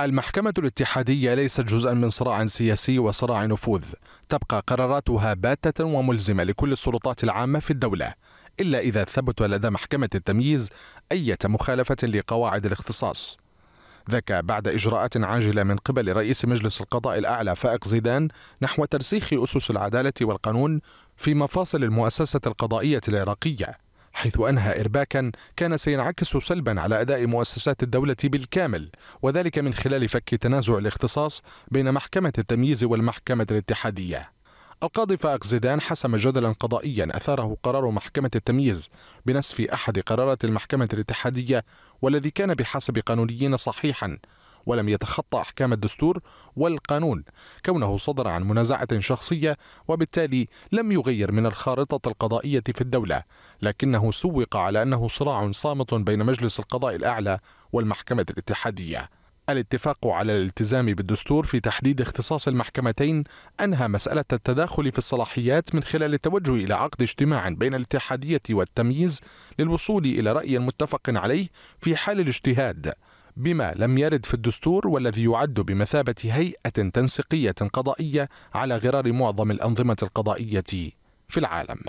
المحكمة الاتحادية ليست جزءا من صراع سياسي وصراع نفوذ، تبقى قراراتها باتة وملزمة لكل السلطات العامة في الدولة، إلا إذا ثبت لدى محكمة التمييز أية مخالفة لقواعد الاختصاص. ذاك بعد إجراءات عاجلة من قبل رئيس مجلس القضاء الأعلى فائق زيدان نحو ترسيخ أسس العدالة والقانون في مفاصل المؤسسة القضائية العراقية حيث أنهى إرباكا كان سينعكس سلبا على أداء مؤسسات الدولة بالكامل وذلك من خلال فك تنازع الاختصاص بين محكمة التمييز والمحكمة الاتحادية القاضي فائق زيدان حسم جدلا قضائيا اثاره قرار محكمه التمييز بنسف احد قرارات المحكمه الاتحاديه والذي كان بحسب قانونيين صحيحا ولم يتخطى أحكام الدستور والقانون كونه صدر عن منازعة شخصية وبالتالي لم يغير من الخارطة القضائية في الدولة لكنه سوق على أنه صراع صامت بين مجلس القضاء الأعلى والمحكمة الاتحادية الاتفاق على الالتزام بالدستور في تحديد اختصاص المحكمتين انهى مساله التداخل في الصلاحيات من خلال التوجه الى عقد اجتماع بين الاتحاديه والتمييز للوصول الى راي متفق عليه في حال الاجتهاد بما لم يرد في الدستور والذي يعد بمثابة هيئة تنسيقية قضائية على غرار معظم الأنظمة القضائية في العالم